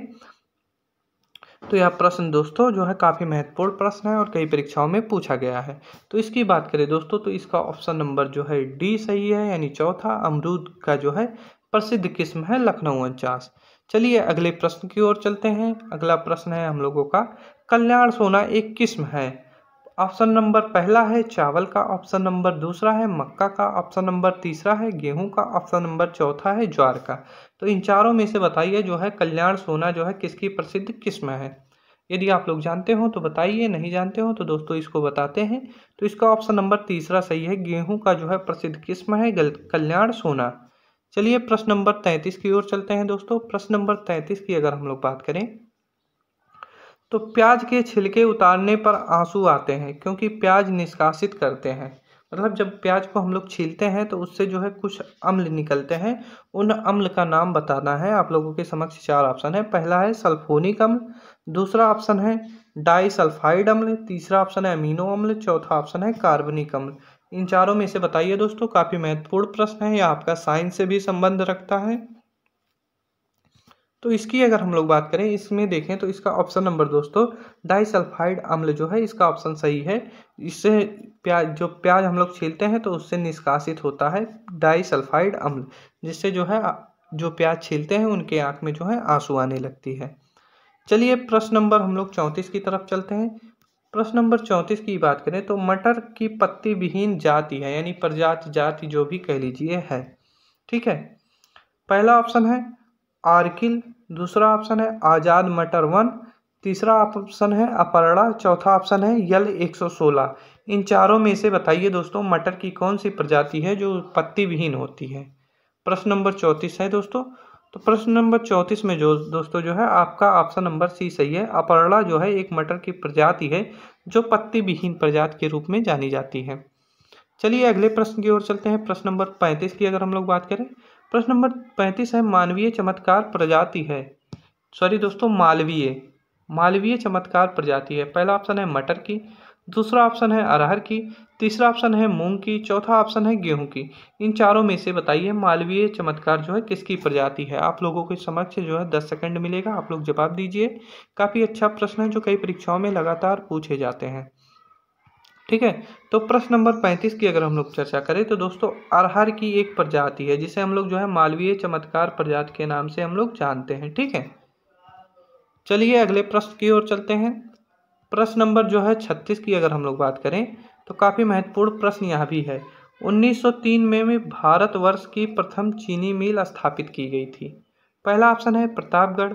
तो यह प्रश्न दोस्तों जो है काफ़ी महत्वपूर्ण प्रश्न है और कई परीक्षाओं में पूछा गया है तो इसकी बात करें दोस्तों तो इसका ऑप्शन नंबर जो है डी सही है यानी चौथा अमरूद का जो है प्रसिद्ध किस्म है लखनऊ उनचास चलिए अगले प्रश्न की ओर चलते हैं अगला प्रश्न है हम लोगों का कल्याण सोना एक किस्म है ऑप्शन नंबर पहला है चावल का ऑप्शन नंबर दूसरा है मक्का का ऑप्शन नंबर तीसरा है गेहूं का ऑप्शन नंबर चौथा है ज्वार का तो इन चारों में से बताइए जो है कल्याण सोना जो है किसकी प्रसिद्ध किस्म है यदि आप लोग जानते हो तो बताइए नहीं जानते हो तो दोस्तों इसको बताते हैं तो इसका ऑप्शन नंबर तीसरा सही है गेहूँ का जो है प्रसिद्ध किस्म है कल्याण सोना चलिए प्रश्न नंबर तैंतीस की ओर चलते हैं दोस्तों प्रश्न नंबर तैंतीस की अगर हम लोग बात करें तो प्याज के छिलके उतारने पर आंसू आते हैं क्योंकि प्याज निष्कासित करते हैं मतलब जब प्याज को हम लोग छीलते हैं तो उससे जो है कुछ अम्ल निकलते हैं उन अम्ल का नाम बताना है आप लोगों के समक्ष चार ऑप्शन है पहला है सल्फोनिक अम्ल दूसरा ऑप्शन है सल्फाइड अम्ल तीसरा ऑप्शन है अमीनो अम्ल चौथा ऑप्शन है कार्बनिक अम्ल इन चारों में से बताइए दोस्तों काफ़ी महत्वपूर्ण प्रश्न है यह आपका साइंस से भी संबंध रखता है तो इसकी अगर हम लोग बात करें इसमें देखें तो इसका ऑप्शन नंबर दोस्तों डाइसल्फाइड अम्ल जो है इसका ऑप्शन सही है इससे प्याज जो प्याज हम लोग छीलते हैं तो उससे निष्कासित होता है डाइसल्फाइड अम्ल जिससे जो है जो प्याज छीलते हैं उनके आँख में जो है आंसू आने लगती है चलिए प्रश्न नंबर हम लोग चौंतीस की तरफ चलते हैं प्रश्न नंबर चौंतीस की बात करें तो मटर की पत्ती विहीन जाति है यानी प्रजाति जाति जो भी कह लीजिए है ठीक है पहला ऑप्शन है आर्किल दूसरा ऑप्शन है आज़ाद मटर वन तीसरा ऑप्शन है अपर्णा चौथा ऑप्शन है यल 116 इन चारों में से बताइए दोस्तों मटर की कौन सी प्रजाति है जो पत्ती विहीन होती है प्रश्न नंबर चौंतीस है दोस्तों तो प्रश्न नंबर चौंतीस में जो दोस्तों जो है आपका ऑप्शन नंबर सी सही है अपर्णा जो है एक मटर की प्रजाति है जो पत्ती विहीन प्रजाति के रूप में जानी जाती है चलिए अगले प्रश्न की ओर चलते हैं प्रश्न नंबर पैंतीस की अगर हम लोग बात करें प्रश्न नंबर पैंतीस है मानवीय चमत्कार प्रजाति है सॉरी दोस्तों मालवीय मालवीय चमत्कार प्रजाति है पहला ऑप्शन है मटर की दूसरा ऑप्शन है अरहर की तीसरा ऑप्शन है मूंग की चौथा ऑप्शन है गेहूं की इन चारों में से बताइए मालवीय चमत्कार जो है किसकी प्रजाति है आप लोगों के समक्ष जो है दस सेकंड मिलेगा आप लोग जवाब दीजिए काफ़ी अच्छा प्रश्न है जो कई परीक्षाओं में लगातार पूछे जाते हैं ठीक है तो प्रश्न नंबर पैंतीस की अगर हम लोग चर्चा करें तो दोस्तों अरहर की एक प्रजाति है जिसे हम लोग जो है मालवीय चमत्कार प्रजाति के नाम से हम लोग जानते हैं ठीक है चलिए अगले प्रश्न की ओर चलते हैं प्रश्न नंबर जो है छत्तीस की अगर हम लोग बात करें तो काफ़ी महत्वपूर्ण प्रश्न यहाँ भी है 1903 में, में भारतवर्ष की प्रथम चीनी मिल स्थापित की गई थी पहला ऑप्शन है प्रतापगढ़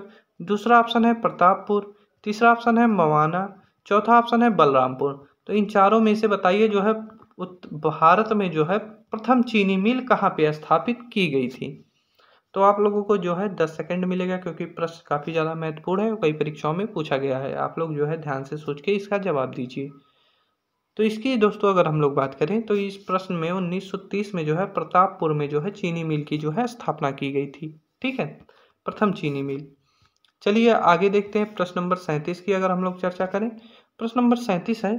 दूसरा ऑप्शन है प्रतापपुर तीसरा ऑप्शन है मवाना चौथा ऑप्शन है बलरामपुर तो इन चारों में से बताइए जो है भारत में जो है प्रथम चीनी मिल कहाँ पे स्थापित की गई थी तो आप लोगों को जो है दस सेकंड मिलेगा क्योंकि प्रश्न काफ़ी ज़्यादा महत्वपूर्ण है कई परीक्षाओं में पूछा गया है आप लोग जो है ध्यान से सोच के इसका जवाब दीजिए तो इसकी दोस्तों अगर हम लोग बात करें तो इस प्रश्न में उन्नीस में जो है प्रतापपुर में जो है चीनी मिल की जो है स्थापना की गई थी ठीक है प्रथम चीनी मिल चलिए आगे देखते हैं प्रश्न नंबर सैंतीस की अगर हम लोग चर्चा करें प्रश्न नंबर सैंतीस है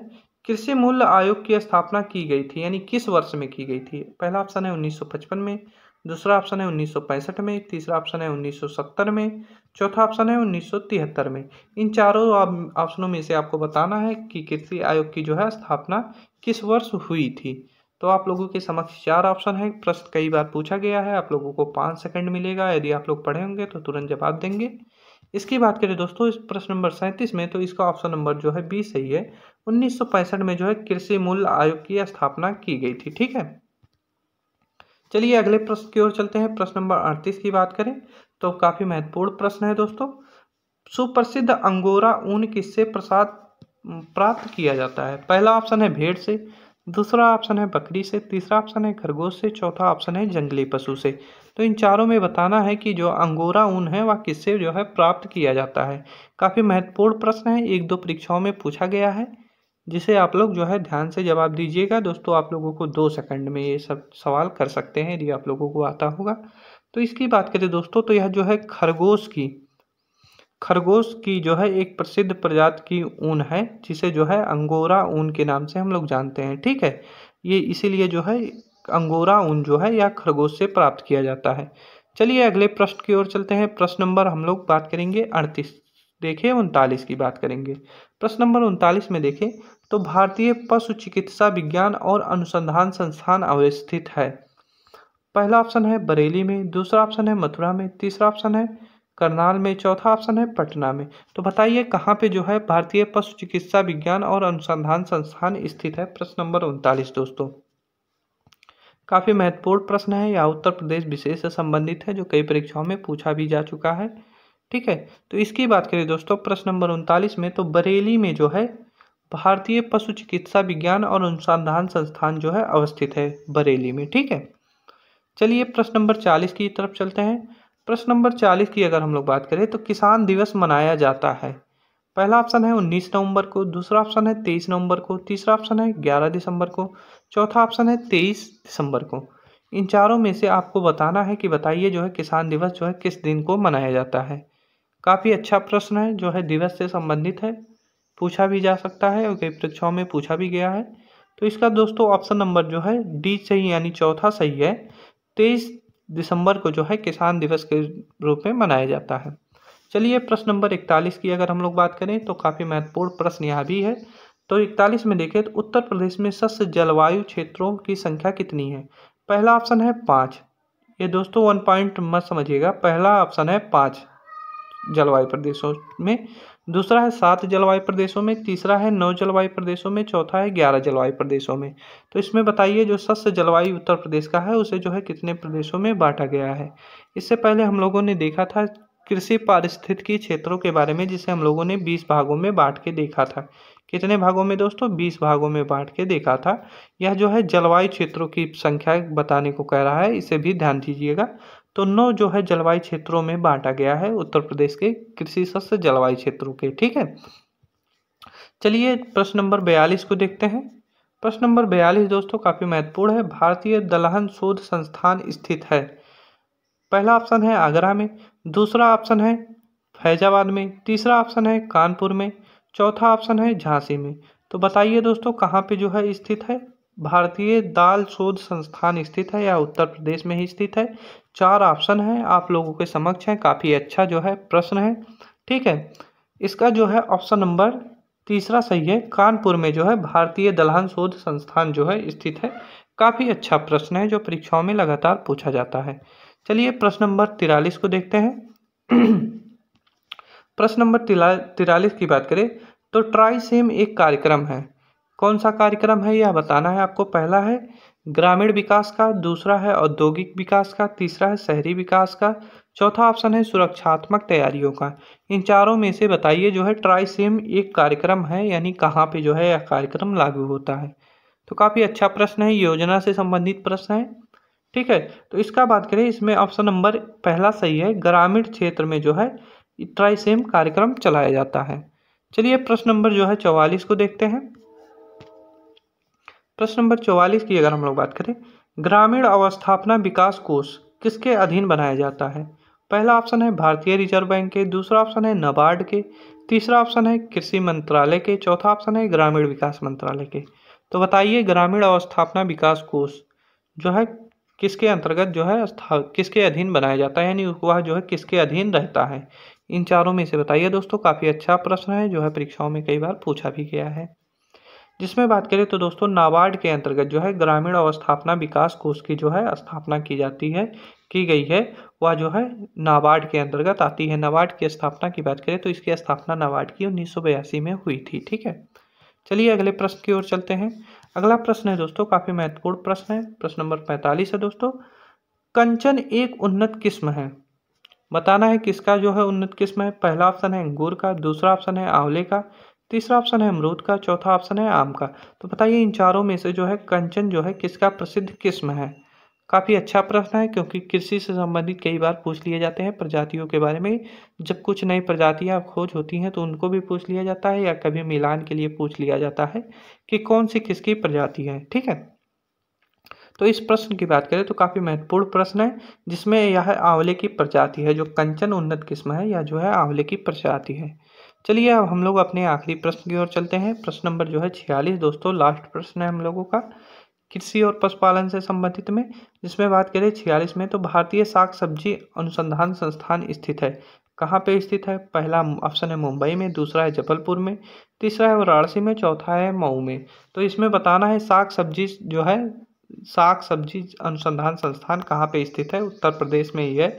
कृषि मूल्य आयोग की स्थापना की गई थी यानी किस वर्ष में की गई थी पहला ऑप्शन है 1955 में दूसरा ऑप्शन है 1965 में तीसरा ऑप्शन है 1970 में चौथा ऑप्शन है 1973 में इन चारों ऑप्शनों में से आपको बताना है कि कृषि आयोग की जो है स्थापना किस वर्ष हुई थी तो आप लोगों के समक्ष चार ऑप्शन है प्रश्न कई बार पूछा गया है आप लोगों को पाँच सेकंड मिलेगा यदि आप लोग पढ़े होंगे तो तुरंत जवाब देंगे इसकी बात करें दोस्तों इस प्रश्न नंबर सैंतीस में तो इसका ऑप्शन नंबर जो है बी सही है उन्नीस में जो है कृषि मूल्य आयोग की स्थापना की गई थी ठीक है चलिए अगले प्रश्न की ओर चलते हैं प्रश्न नंबर अड़तीस की बात करें तो काफ़ी महत्वपूर्ण प्रश्न है दोस्तों सुप्रसिद्ध अंगोरा ऊन किससे प्रसाद प्राप्त किया जाता है पहला ऑप्शन है भेड़ से दूसरा ऑप्शन है बकरी से तीसरा ऑप्शन है खरगोश से चौथा ऑप्शन है जंगली पशु से तो इन चारों में बताना है कि जो अंगोरा ऊन है वह किससे जो है प्राप्त किया जाता है काफ़ी महत्वपूर्ण प्रश्न है एक दो परीक्षाओं में पूछा गया है जिसे आप लोग जो है ध्यान से जवाब दीजिएगा दोस्तों आप लोगों को दो सेकंड में ये सब सवाल कर सकते हैं यदि आप लोगों को आता होगा तो इसकी बात करें दोस्तों तो यह जो है खरगोश की खरगोश की जो है एक प्रसिद्ध प्रजाति की ऊन है जिसे जो है अंगोरा ऊन के नाम से हम लोग जानते हैं ठीक है ये इसीलिए जो है अंगोरा ऊन जो है यह खरगोश से प्राप्त किया जाता है चलिए अगले प्रश्न की ओर चलते हैं प्रश्न नंबर हम लोग बात करेंगे अड़तीस देखिए उनतालीस की बात करेंगे प्रश्न नंबर उनतालीस में देखें तो भारतीय पशु चिकित्सा विज्ञान और अनुसंधान संस्थान अवस्थित है पहला ऑप्शन है बरेली में दूसरा ऑप्शन है मथुरा में तीसरा ऑप्शन है करनाल में चौथा ऑप्शन है पटना में तो बताइए कहाँ पे जो है भारतीय पशु चिकित्सा विज्ञान और अनुसंधान संस्थान स्थित है प्रश्न नंबर उनतालीस दोस्तों काफ़ी महत्वपूर्ण प्रश्न है या उत्तर प्रदेश विशेष से संबंधित है जो कई परीक्षाओं में पूछा भी जा चुका है ठीक है तो इसकी बात करें दोस्तों प्रश्न नंबर उनतालीस में तो बरेली में जो है भारतीय पशु चिकित्सा विज्ञान और अनुसंधान संस्थान जो है अवस्थित है बरेली में ठीक है चलिए प्रश्न नंबर चालीस की तरफ चलते हैं प्रश्न नंबर चालीस की अगर हम लोग बात करें तो किसान दिवस मनाया जाता है पहला ऑप्शन है उन्नीस नवंबर को दूसरा ऑप्शन है तेईस नवंबर को तीसरा ऑप्शन है ग्यारह दिसंबर को चौथा ऑप्शन है तेईस दिसंबर को इन चारों में से आपको बताना है कि बताइए जो है किसान दिवस जो है किस दिन को मनाया जाता है काफ़ी अच्छा प्रश्न है जो है दिवस से संबंधित है पूछा भी जा सकता है और कई परीक्षाओं में पूछा भी गया है तो इसका दोस्तों ऑप्शन नंबर जो है डी सही यानी चौथा सही है तेईस दिसंबर को जो है किसान दिवस के रूप में मनाया जाता है चलिए प्रश्न नंबर इकतालीस की अगर हम लोग बात करें तो काफ़ी महत्वपूर्ण प्रश्न यहाँ भी है तो इकतालीस में देखें तो उत्तर प्रदेश में सस्त जलवायु क्षेत्रों की संख्या कितनी है पहला ऑप्शन है पाँच ये दोस्तों वन पॉइंट मत समझिएगा पहला ऑप्शन है पाँच जलवायु प्रदेशों में दूसरा है सात जलवायु प्रदेशों में तीसरा है नौ जलवायु प्रदेशों में चौथा है ग्यारह जलवायु प्रदेशों में तो इसमें बताइए जो सस्त जलवायु उत्तर प्रदेश का है उसे जो है कितने प्रदेशों में बांटा गया है इससे पहले हम लोगों ने देखा था कृषि पारिस्थितिकी क्षेत्रों के बारे में जिसे हम लोगों ने बीस भागों में बांट के देखा था कितने भागों में दोस्तों बीस भागों में बांट के देखा था यह जो है जलवायु क्षेत्रों की संख्या बताने को कह रहा है इसे भी ध्यान दीजिएगा तो नौ जो है जलवायु क्षेत्रों में बांटा गया है उत्तर प्रदेश के कृषि सस्त जलवायु क्षेत्रों के ठीक है चलिए प्रश्न नंबर बयालीस को देखते हैं प्रश्न नंबर बयालीस दोस्तों काफ़ी महत्वपूर्ण है भारतीय दलहन शोध संस्थान स्थित है पहला ऑप्शन है आगरा में दूसरा ऑप्शन है फैजाबाद में तीसरा ऑप्शन है कानपुर में चौथा ऑप्शन है झांसी में तो बताइए दोस्तों कहाँ पे जो है स्थित है भारतीय दाल शोध संस्थान स्थित है या उत्तर प्रदेश में ही स्थित है चार ऑप्शन है आप लोगों के समक्ष है काफ़ी अच्छा जो है प्रश्न है ठीक है इसका जो है ऑप्शन नंबर तीसरा सही है कानपुर में जो है भारतीय दलहन शोध संस्थान जो है स्थित है काफ़ी अच्छा प्रश्न है जो परीक्षाओं में लगातार पूछा जाता है चलिए प्रश्न नंबर तिरालीस को देखते हैं प्रश्न नंबर तिरालीस की बात करें तो ट्राई सेम एक कार्यक्रम है कौन सा कार्यक्रम है यह बताना है आपको पहला है ग्रामीण विकास का दूसरा है औद्योगिक विकास का तीसरा है शहरी विकास का चौथा ऑप्शन है सुरक्षात्मक तैयारियों का इन चारों में से बताइए जो है ट्राई सेम एक कार्यक्रम है यानी कहाँ पे जो है यह कार्यक्रम लागू होता है तो काफ़ी अच्छा प्रश्न है योजना से संबंधित प्रश्न है ठीक है तो इसका बात करें इसमें ऑप्शन नंबर पहला सही है ग्रामीण क्षेत्र में जो है ट्राई सेम कार्यक्रम चलाया जाता है चलिए प्रश्न नंबर जो है चौवालीस को देखते हैं प्रश्न नंबर चौवालीस की अगर हम लोग बात करें ग्रामीण अवस्थापना विकास कोष किसके अधीन बनाया जाता है पहला ऑप्शन है भारतीय रिजर्व बैंक के दूसरा ऑप्शन है नबार्ड के तीसरा ऑप्शन है कृषि मंत्रालय के चौथा ऑप्शन है ग्रामीण विकास मंत्रालय के तो बताइए ग्रामीण अवस्थापना विकास कोष जो है किसके अंतर्गत जो है किसके अधीन बनाया जाता है यानी वह जो है किसके अधीन रहता है इन चारों में से बताइए दोस्तों काफ़ी अच्छा प्रश्न है जो है परीक्षाओं में कई बार पूछा भी गया है जिसमें बात करें तो दोस्तों नाबार्ड के अंतर्गत जो है ग्रामीण अवस्थापना विकास कोष की जो है स्थापना की जाती है की गई है वह जो है नाबार्ड के अंतर्गत आती है नाबार्ड की स्थापना की बात करें तो इसकी स्थापना नाबार्ड की उन्नीस में हुई थी ठीक है चलिए अगले प्रश्न की ओर चलते हैं अगला प्रश्न है दोस्तों काफ़ी महत्वपूर्ण प्रश्न है प्रश्न नंबर पैंतालीस है दोस्तों कंचन एक उन्नत किस्म है बताना है किसका जो है उन्नत किस्म है पहला ऑप्शन है अंगूर का दूसरा ऑप्शन है आंवले का तीसरा ऑप्शन है अमरूद का चौथा ऑप्शन है आम का तो बताइए इन चारों में से जो है कंचन जो है किसका प्रसिद्ध किस्म है काफ़ी अच्छा प्रश्न है क्योंकि कृषि से संबंधित कई बार पूछ लिए जाते हैं प्रजातियों के बारे में जब कुछ नई प्रजातियां खोज होती हैं तो उनको भी पूछ लिया जाता है या कभी मिलान के लिए पूछ लिया जाता है कि कौन सी किसकी प्रजाति है ठीक है तो इस प्रश्न की बात करें तो काफ़ी महत्वपूर्ण प्रश्न है जिसमें यह आंवले की प्रजाति है जो कंचन उन्नत किस्म है या जो है आंवले की प्रजाति है चलिए अब हम लोग अपने आखिरी प्रश्न की ओर चलते हैं प्रश्न नंबर जो है छियालीस दोस्तों लास्ट प्रश्न है हम लोगों का कृषि और पशुपालन से संबंधित में जिसमें बात करें छियालीस में तो भारतीय साग सब्जी अनुसंधान संस्थान स्थित है कहाँ पे स्थित है पहला ऑप्शन है मुंबई में दूसरा है जबलपुर में तीसरा है वाराणसी में चौथा है मऊ में तो इसमें बताना है साग सब्जी जो है साग सब्जी अनुसंधान संस्थान कहाँ पे स्थित है उत्तर प्रदेश में ही है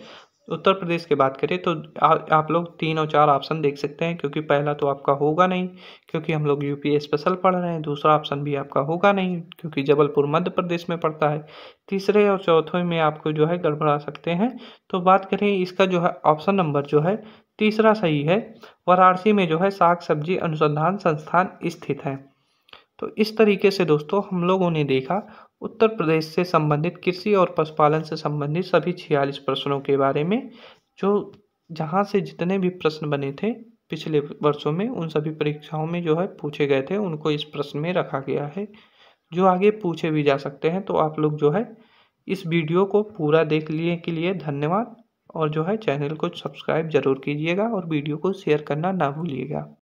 उत्तर प्रदेश की बात करें तो आ, आप लोग तीन और चार ऑप्शन देख सकते हैं क्योंकि पहला तो आपका होगा नहीं क्योंकि हम लोग यूपी स्पेशल पढ़ रहे हैं दूसरा ऑप्शन भी आपका होगा नहीं क्योंकि जबलपुर मध्य प्रदेश में पड़ता है तीसरे और चौथे में आपको जो है गड़बड़ा सकते हैं तो बात करें इसका जो है ऑप्शन नंबर जो है तीसरा सही है वाराणसी में जो है साग सब्जी अनुसंधान संस्थान स्थित है तो इस तरीके से दोस्तों हम लोगों ने देखा उत्तर प्रदेश से संबंधित कृषि और पशुपालन से संबंधित सभी छियालीस प्रश्नों के बारे में जो जहाँ से जितने भी प्रश्न बने थे पिछले वर्षों में उन सभी परीक्षाओं में जो है पूछे गए थे उनको इस प्रश्न में रखा गया है जो आगे पूछे भी जा सकते हैं तो आप लोग जो है इस वीडियो को पूरा देख लिए के लिए धन्यवाद और जो है चैनल को सब्सक्राइब जरूर कीजिएगा और वीडियो को शेयर करना ना भूलिएगा